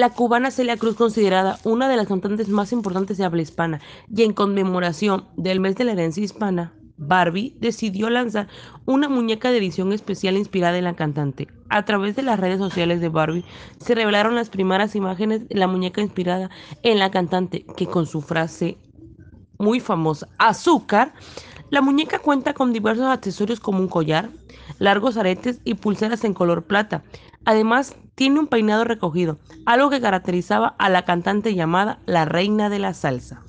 la cubana Celia Cruz, considerada una de las cantantes más importantes de habla hispana, y en conmemoración del mes de la herencia hispana, Barbie decidió lanzar una muñeca de edición especial inspirada en la cantante. A través de las redes sociales de Barbie se revelaron las primeras imágenes de la muñeca inspirada en la cantante, que con su frase muy famosa, azúcar, la muñeca cuenta con diversos accesorios como un collar, largos aretes y pulseras en color plata. Además, tiene un peinado recogido, algo que caracterizaba a la cantante llamada la reina de la salsa.